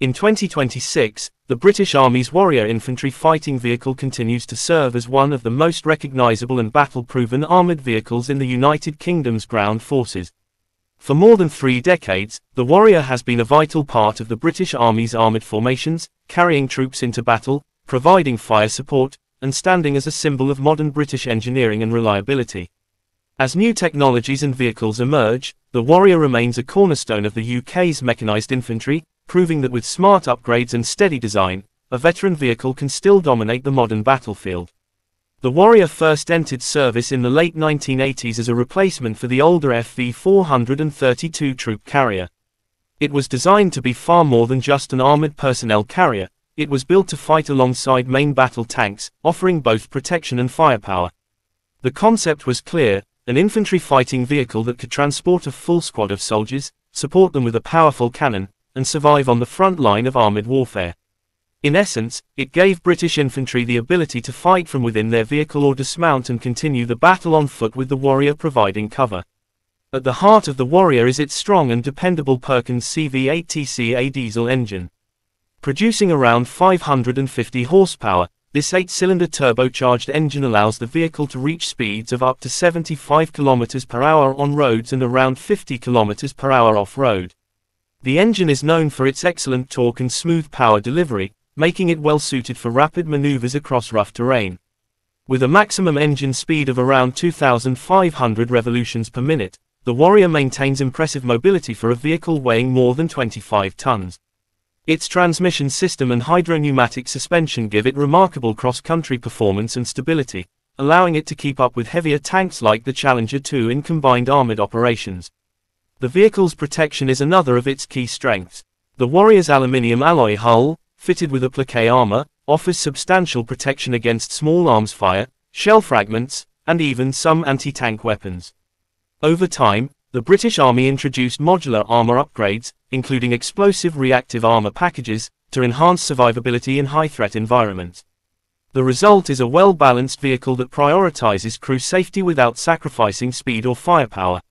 In 2026, the British Army's Warrior Infantry Fighting Vehicle continues to serve as one of the most recognisable and battle-proven armoured vehicles in the United Kingdom's ground forces. For more than three decades, the Warrior has been a vital part of the British Army's armoured formations, carrying troops into battle, providing fire support, and standing as a symbol of modern British engineering and reliability. As new technologies and vehicles emerge, the Warrior remains a cornerstone of the UK's mechanised infantry, proving that with smart upgrades and steady design, a veteran vehicle can still dominate the modern battlefield. The Warrior first entered service in the late 1980s as a replacement for the older FV-432 troop carrier. It was designed to be far more than just an armored personnel carrier, it was built to fight alongside main battle tanks, offering both protection and firepower. The concept was clear, an infantry fighting vehicle that could transport a full squad of soldiers, support them with a powerful cannon, and survive on the front line of armoured warfare. In essence, it gave British infantry the ability to fight from within their vehicle or dismount and continue the battle on foot with the warrior providing cover. At the heart of the warrior is its strong and dependable Perkins CV8TCA diesel engine. Producing around 550 horsepower, this 8-cylinder turbocharged engine allows the vehicle to reach speeds of up to 75 km per hour on roads and around 50 km per hour off-road. The engine is known for its excellent torque and smooth power delivery, making it well suited for rapid maneuvers across rough terrain. With a maximum engine speed of around 2,500 revolutions per minute, the Warrior maintains impressive mobility for a vehicle weighing more than 25 tons. Its transmission system and hydropneumatic suspension give it remarkable cross-country performance and stability, allowing it to keep up with heavier tanks like the Challenger 2 in combined armored operations. The vehicle's protection is another of its key strengths. The Warrior's aluminium alloy hull, fitted with a appliqué armor, offers substantial protection against small arms fire, shell fragments, and even some anti-tank weapons. Over time, the British Army introduced modular armor upgrades, including explosive reactive armor packages, to enhance survivability in high-threat environments. The result is a well-balanced vehicle that prioritizes crew safety without sacrificing speed or firepower.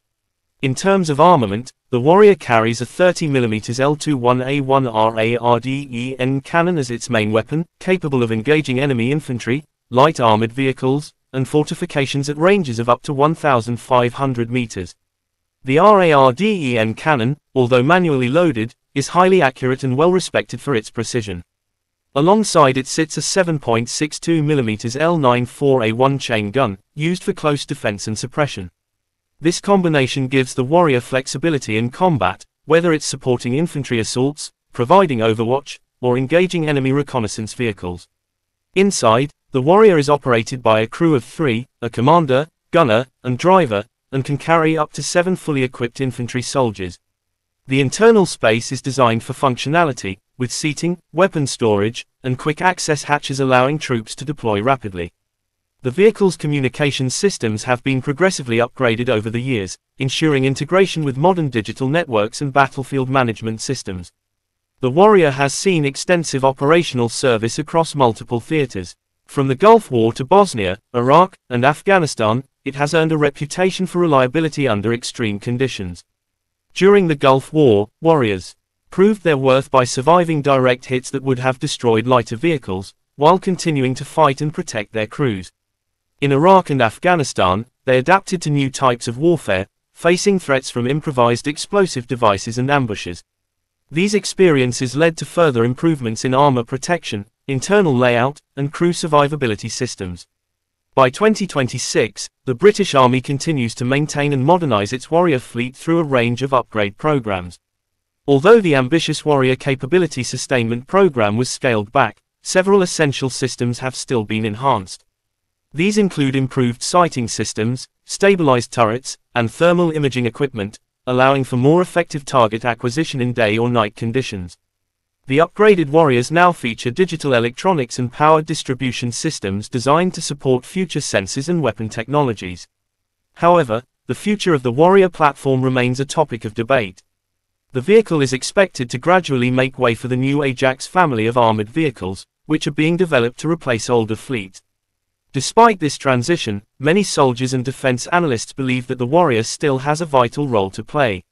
In terms of armament, the Warrior carries a 30mm L21A1RARDEN cannon as its main weapon, capable of engaging enemy infantry, light armored vehicles, and fortifications at ranges of up to 1,500 meters. The RARDEN cannon, although manually loaded, is highly accurate and well respected for its precision. Alongside it sits a 7.62mm L94A1 chain gun, used for close defense and suppression. This combination gives the warrior flexibility in combat, whether it's supporting infantry assaults, providing overwatch, or engaging enemy reconnaissance vehicles. Inside, the warrior is operated by a crew of three, a commander, gunner, and driver, and can carry up to seven fully equipped infantry soldiers. The internal space is designed for functionality, with seating, weapon storage, and quick access hatches allowing troops to deploy rapidly. The vehicle's communication systems have been progressively upgraded over the years, ensuring integration with modern digital networks and battlefield management systems. The Warrior has seen extensive operational service across multiple theaters. From the Gulf War to Bosnia, Iraq, and Afghanistan, it has earned a reputation for reliability under extreme conditions. During the Gulf War, Warriors proved their worth by surviving direct hits that would have destroyed lighter vehicles, while continuing to fight and protect their crews. In Iraq and Afghanistan, they adapted to new types of warfare, facing threats from improvised explosive devices and ambushes. These experiences led to further improvements in armor protection, internal layout, and crew survivability systems. By 2026, the British Army continues to maintain and modernize its warrior fleet through a range of upgrade programs. Although the ambitious warrior capability sustainment program was scaled back, several essential systems have still been enhanced. These include improved sighting systems, stabilized turrets, and thermal imaging equipment, allowing for more effective target acquisition in day or night conditions. The upgraded Warriors now feature digital electronics and power distribution systems designed to support future sensors and weapon technologies. However, the future of the Warrior platform remains a topic of debate. The vehicle is expected to gradually make way for the new Ajax family of armored vehicles, which are being developed to replace older fleets. Despite this transition, many soldiers and defense analysts believe that the warrior still has a vital role to play.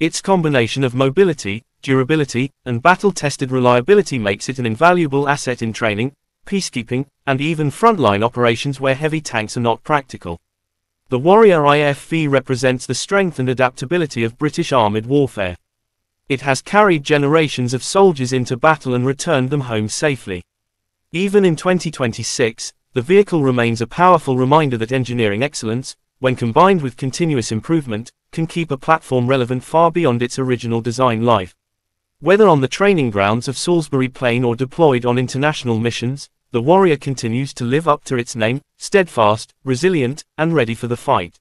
Its combination of mobility, durability, and battle-tested reliability makes it an invaluable asset in training, peacekeeping, and even frontline operations where heavy tanks are not practical. The Warrior IFV represents the strength and adaptability of British armoured warfare. It has carried generations of soldiers into battle and returned them home safely. Even in 2026, the vehicle remains a powerful reminder that engineering excellence, when combined with continuous improvement, can keep a platform relevant far beyond its original design life. Whether on the training grounds of Salisbury Plain or deployed on international missions, the Warrior continues to live up to its name, steadfast, resilient, and ready for the fight.